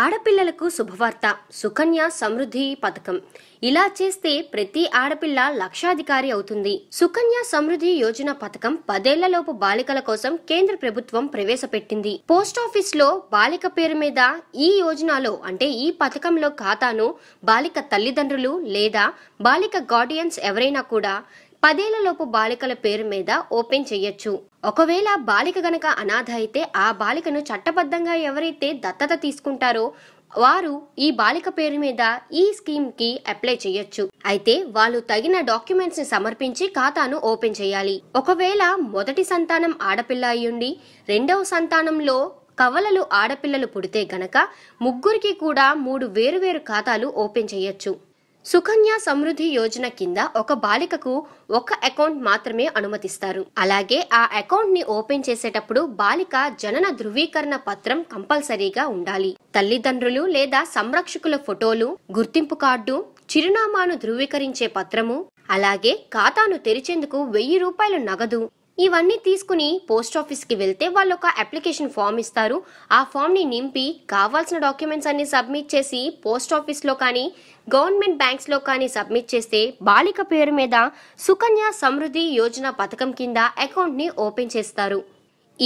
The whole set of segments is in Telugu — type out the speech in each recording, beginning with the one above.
ఆడపిల్లలకు శుభవార్త సుకన్య సమృద్ధి పథకం ఇలా చేస్తే ప్రతి ఆడపిల్ల లక్షాధికారి అవుతుంది సుకన్య సమృద్ధి యోజన పథకం పదేళ్లలోపు బాలికల కోసం కేంద్ర ప్రభుత్వం ప్రవేశపెట్టింది పోస్టాఫీస్ లో బాలిక పేరు మీద ఈ యోజనలో అంటే ఈ పథకంలో ఖాతాను బాలిక తల్లిదండ్రులు లేదా బాలిక గార్డియన్స్ ఎవరైనా కూడా పదేళ్లలోపు బాలికల పేరు మీద ఓపెన్ చేయొచ్చు ఒకవేళ బాలిక గనక అనాథ అయితే ఆ బాలికను చట్టబద్ధంగా ఎవరైతే దత్తత తీసుకుంటారో వారు ఈ బాలిక పేరు మీద ఈ స్కీమ్ కి అప్లై చేయొచ్చు అయితే వాళ్ళు తగిన డాక్యుమెంట్స్ ని సమర్పించి ఖాతాను ఓపెన్ చేయాలి ఒకవేళ మొదటి సంతానం ఆడపిల్ల అయ్యుండి రెండవ సంతానంలో కవలలు ఆడపిల్లలు పుడితే గనక ముగ్గురికి కూడా మూడు వేరు వేరు ఖాతాలు ఓపెన్ చేయొచ్చు సుకన్య సమృద్ధి యోజన కింద ఒక బాలికకు ఒక అకౌంట్ మాత్రమే అనుమతిస్తారు అలాగే ఆ అకౌంట్ ని ఓపెన్ చేసేటప్పుడు బాలిక జనన ధృవీకరణ పత్రం కంపల్సరీగా ఉండాలి తల్లిదండ్రులు లేదా సంరక్షకుల ఫోటోలు గుర్తింపు కార్డు చిరునామాను ధృవీకరించే పత్రము అలాగే ఖాతాను తెరిచేందుకు వెయ్యి రూపాయల నగదు ఇవన్నీ తీసుకుని పోస్ట్ ఆఫీస్కి వెళ్తే వాళ్ళు ఒక అప్లికేషన్ ఫామ్ ఇస్తారు ఆ ఫామ్ని నింపి కావాల్సిన డాక్యుమెంట్స్ అన్ని సబ్మిట్ చేసి పోస్ట్ ఆఫీస్లో కానీ గవర్నమెంట్ బ్యాంక్స్లో కానీ సబ్మిట్ చేస్తే బాలిక పేరు మీద సుకన్య సమృద్ధి యోజన పథకం కింద అకౌంట్ని ఓపెన్ చేస్తారు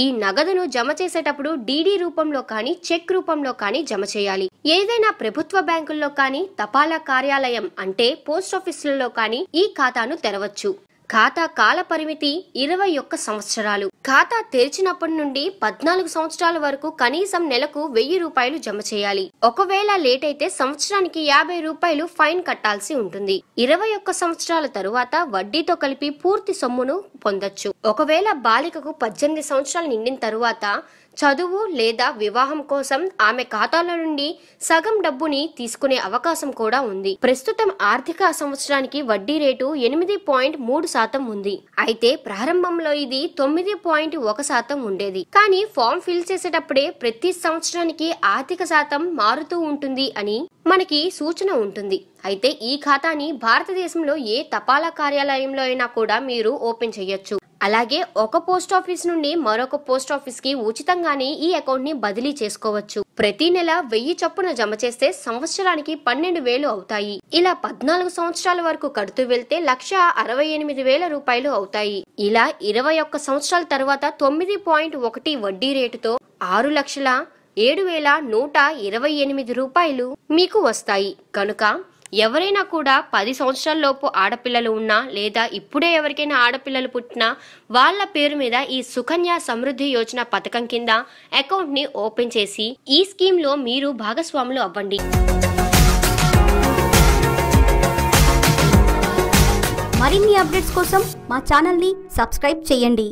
ఈ నగదును జమ చేసేటప్పుడు డీడీ రూపంలో కానీ చెక్ రూపంలో కానీ జమ చేయాలి ఏదైనా ప్రభుత్వ బ్యాంకుల్లో కానీ తపాలా కార్యాలయం అంటే పోస్ట్ ఆఫీసులలో కానీ ఈ ఖాతాను తెరవచ్చు ఖాతా కాల పరిమితి ఇరవై ఒక్క సంవత్సరాలు ఖాతా తెరిచినప్పటి నుండి పద్నాలుగు సంవత్సరాల వరకు కనీసం నెలకు వెయ్యి రూపాయలు జమ చేయాలి ఒకవేళ లేట్ అయితే సంవత్సరానికి యాభై రూపాయలు ఫైన్ కట్టాల్సి ఉంటుంది ఇరవై ఒక్క సంవత్సరాల తరువాత వడ్డీతో కలిపి పూర్తి సొమ్మును పొందొచ్చు ఒకవేళ బాలికకు పద్దెనిమిది సంవత్సరాలు నిండిన తరువాత చదువు లేదా వివాహం కోసం ఆమె ఖాతాల నుండి సగం డబ్బుని తీసుకునే అవకాశం కూడా ఉంది ప్రస్తుతం ఆర్థిక సంవత్సరానికి వడ్డీ రేటు ఎనిమిది పాయింట్ మూడు శాతం ఉంది అయితే ప్రారంభంలో ఇది తొమ్మిది పాయింట్ ఒక శాతం ఉండేది కానీ ఫామ్ ఫిల్ చేసేటప్పుడే ప్రతి సంవత్సరానికి ఆర్థిక శాతం మారుతూ ఉంటుంది అని మనకి సూచన ఉంటుంది అయితే ఈ ఖాతాని భారతదేశంలో ఏ తపాలా కార్యాలయంలో అయినా కూడా మీరు ఓపెన్ చేయొచ్చు అలాగే ఒక పోస్ట్ ఆఫీస్ నుండి మరొక పోస్ట్ ఆఫీస్ కి ఉచితంగానే ఈ అకౌంట్ ని బదిలీ చేసుకోవచ్చు ప్రతి నెల వెయ్యి చొప్పున జమ చేస్తే సంవత్సరానికి పన్నెండు వేలు అవుతాయి ఇలా పద్నాలుగు సంవత్సరాల వరకు కడుతూ వెళ్తే లక్ష అరవై ఎనిమిది వేల రూపాయలు అవుతాయి ఇలా ఇరవై ఒక్క సంవత్సరాల తర్వాత తొమ్మిది పాయింట్ ఒకటి వడ్డీ రేటుతో ఆరు లక్షల ఏడు వేల నూట ఇరవై ఎనిమిది రూపాయలు మీకు వస్తాయి కనుక ఎవరైనా కూడా పది సంవత్సరాలలోపు ఆడపిల్లలు ఉన్నా లేదా ఇప్పుడే ఎవరికైనా ఆడపిల్లలు పుట్టినా వాళ్ళ పేరు మీద ఈ సుకన్య సమృద్ధి యోజన పథకం కింద అకౌంట్ని ఓపెన్ చేసి ఈ స్కీమ్లో మీరు భాగస్వాములు అవ్వండి మరిన్ని అప్డేట్స్ కోసం మా ఛానల్ని సబ్స్క్రైబ్ చేయండి